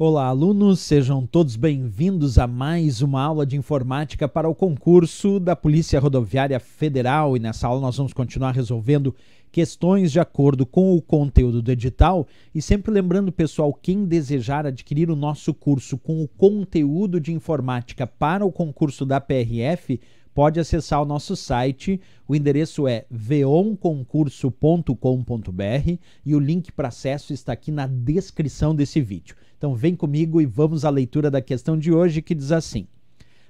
Olá, alunos, sejam todos bem-vindos a mais uma aula de informática para o concurso da Polícia Rodoviária Federal. E nessa aula nós vamos continuar resolvendo questões de acordo com o conteúdo do edital. E sempre lembrando, pessoal, quem desejar adquirir o nosso curso com o conteúdo de informática para o concurso da PRF, pode acessar o nosso site. O endereço é veonconcurso.com.br e o link para acesso está aqui na descrição desse vídeo. Então vem comigo e vamos à leitura da questão de hoje que diz assim: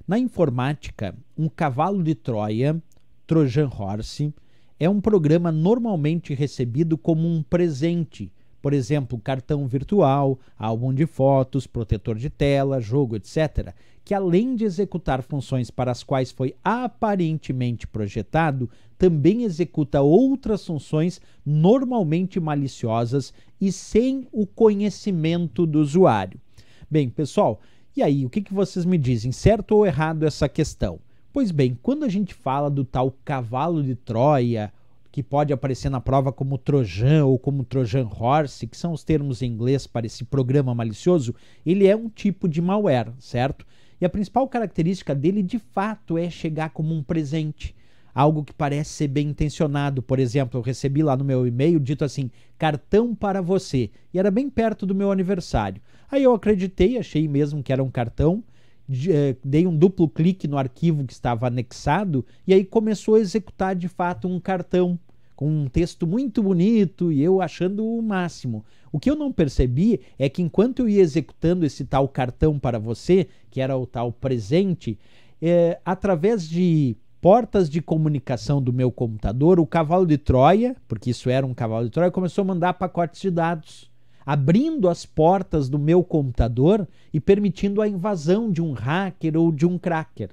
Na informática, um cavalo de Troia, Trojan Horse, é um programa normalmente recebido como um presente por exemplo, cartão virtual, álbum de fotos, protetor de tela, jogo, etc., que além de executar funções para as quais foi aparentemente projetado, também executa outras funções normalmente maliciosas e sem o conhecimento do usuário. Bem, pessoal, e aí, o que, que vocês me dizem, certo ou errado essa questão? Pois bem, quando a gente fala do tal cavalo de Troia que pode aparecer na prova como Trojan ou como Trojan Horse, que são os termos em inglês para esse programa malicioso, ele é um tipo de malware, certo? E a principal característica dele de fato é chegar como um presente, algo que parece ser bem intencionado. Por exemplo, eu recebi lá no meu e-mail dito assim: cartão para você, e era bem perto do meu aniversário. Aí eu acreditei, achei mesmo que era um cartão é, dei um duplo clique no arquivo que estava anexado e aí começou a executar de fato um cartão com um texto muito bonito e eu achando o máximo. O que eu não percebi é que enquanto eu ia executando esse tal cartão para você, que era o tal presente, é, através de portas de comunicação do meu computador, o cavalo de Troia, porque isso era um cavalo de Troia, começou a mandar pacotes de dados abrindo as portas do meu computador e permitindo a invasão de um hacker ou de um cracker.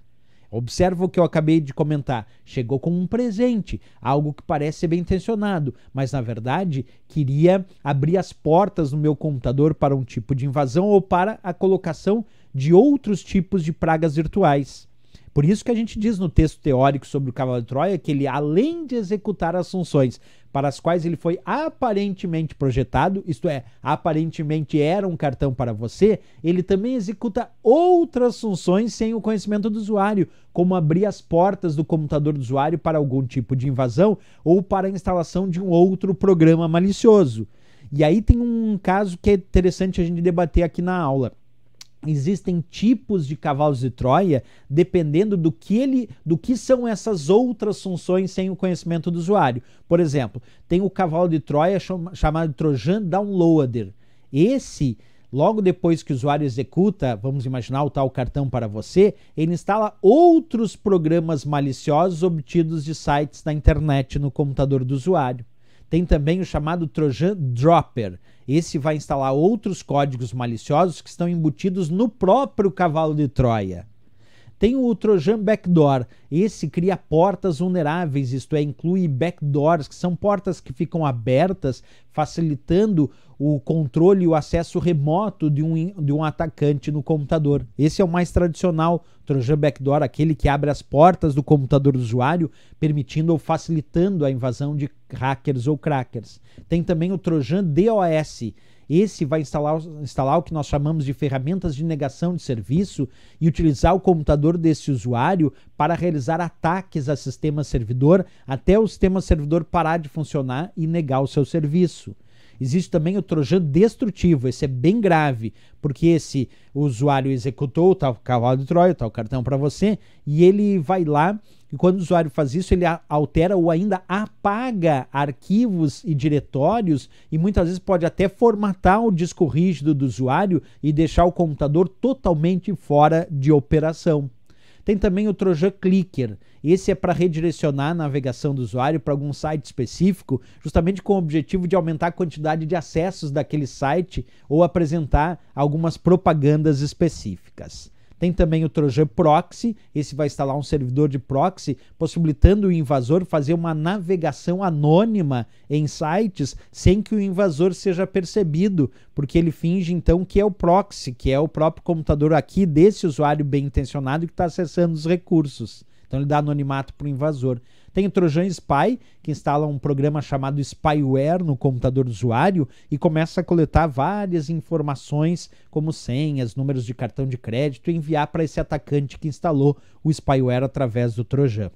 Observa o que eu acabei de comentar. Chegou com um presente, algo que parece ser bem intencionado, mas na verdade queria abrir as portas no meu computador para um tipo de invasão ou para a colocação de outros tipos de pragas virtuais. Por isso que a gente diz no texto teórico sobre o cavalo de Troia que ele, além de executar as funções para as quais ele foi aparentemente projetado, isto é, aparentemente era um cartão para você, ele também executa outras funções sem o conhecimento do usuário, como abrir as portas do computador do usuário para algum tipo de invasão ou para a instalação de um outro programa malicioso. E aí tem um caso que é interessante a gente debater aqui na aula existem tipos de cavalos de Troia dependendo do que ele, do que são essas outras funções sem o conhecimento do usuário. Por exemplo, tem o cavalo de Troia chamado Trojan Downloader. Esse Logo depois que o usuário executa, vamos imaginar o tal cartão para você, ele instala outros programas maliciosos obtidos de sites da internet no computador do usuário. Tem também o chamado Trojan Dropper. Esse vai instalar outros códigos maliciosos que estão embutidos no próprio cavalo de Troia. Tem o Trojan Backdoor. Esse cria portas vulneráveis, isto é, inclui backdoors, que são portas que ficam abertas, facilitando o controle e o acesso remoto de um, de um atacante no computador. Esse é o mais tradicional, Trojan Backdoor, aquele que abre as portas do computador do usuário, permitindo ou facilitando a invasão de hackers ou crackers. Tem também o Trojan DOS esse vai instalar, instalar o que nós chamamos de ferramentas de negação de serviço e utilizar o computador desse usuário para realizar ataques a sistema servidor até o sistema servidor parar de funcionar e negar o seu serviço. Existe também o trojan destrutivo, esse é bem grave, porque esse usuário executou o tal cavalo de Troia, o tal cartão para você, e ele vai lá e quando o usuário faz isso, ele altera ou ainda apaga arquivos e diretórios e muitas vezes pode até formatar o disco rígido do usuário e deixar o computador totalmente fora de operação. Tem também o Trojan Clicker. Esse é para redirecionar a navegação do usuário para algum site específico, justamente com o objetivo de aumentar a quantidade de acessos daquele site ou apresentar algumas propagandas específicas. Tem também o Trojan Proxy, esse vai instalar um servidor de proxy, possibilitando o invasor fazer uma navegação anônima em sites sem que o invasor seja percebido, porque ele finge então que é o proxy, que é o próprio computador aqui desse usuário bem intencionado que está acessando os recursos. Então ele dá anonimato para o invasor. Tem o Trojan Spy, que instala um programa chamado Spyware no computador do usuário e começa a coletar várias informações, como senhas, números de cartão de crédito, e enviar para esse atacante que instalou o Spyware através do Trojan.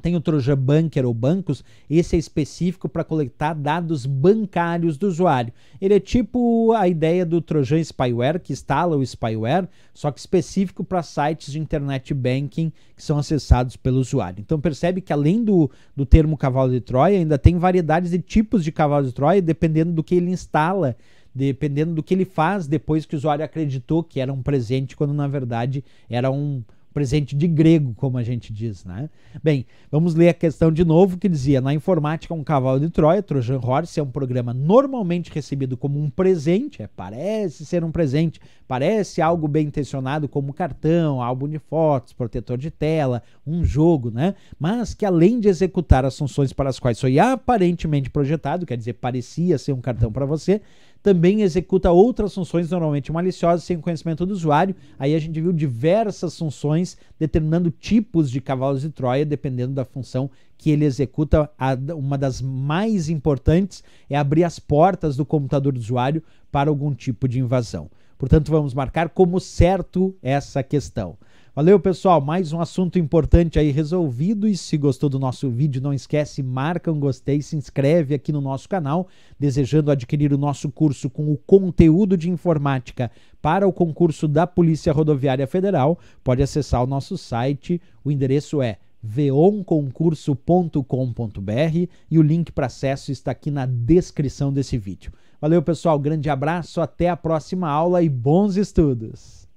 Tem o Trojan Banker ou bancos, esse é específico para coletar dados bancários do usuário. Ele é tipo a ideia do Trojan Spyware, que instala o spyware, só que específico para sites de internet banking que são acessados pelo usuário. Então percebe que além do, do termo cavalo de Troia, ainda tem variedades de tipos de cavalo de Troia, dependendo do que ele instala dependendo do que ele faz depois que o usuário acreditou que era um presente, quando na verdade era um presente de grego, como a gente diz, né? Bem, vamos ler a questão de novo que dizia: na informática, um cavalo de Troia, Trojan Horse, é um programa normalmente recebido como um presente, é, parece ser um presente, parece algo bem intencionado, como cartão, álbum de fotos, protetor de tela, um jogo, né? Mas que além de executar as funções para as quais foi aparentemente projetado, quer dizer, parecia ser um cartão para você, também executa outras funções normalmente maliciosas sem conhecimento do usuário. Aí a gente viu diversas funções determinando tipos de cavalos de Troia, dependendo da função que ele executa. Uma das mais importantes é abrir as portas do computador do usuário para algum tipo de invasão. Portanto, vamos marcar como certo essa questão. Valeu, pessoal. Mais um assunto importante aí resolvido. E se gostou do nosso vídeo, não esquece, marca um gostei, se inscreve aqui no nosso canal. Desejando adquirir o nosso curso com o conteúdo de informática para o concurso da Polícia Rodoviária Federal, pode acessar o nosso site. O endereço é veonconcurso.com.br e o link para acesso está aqui na descrição desse vídeo. Valeu, pessoal. Grande abraço, até a próxima aula e bons estudos!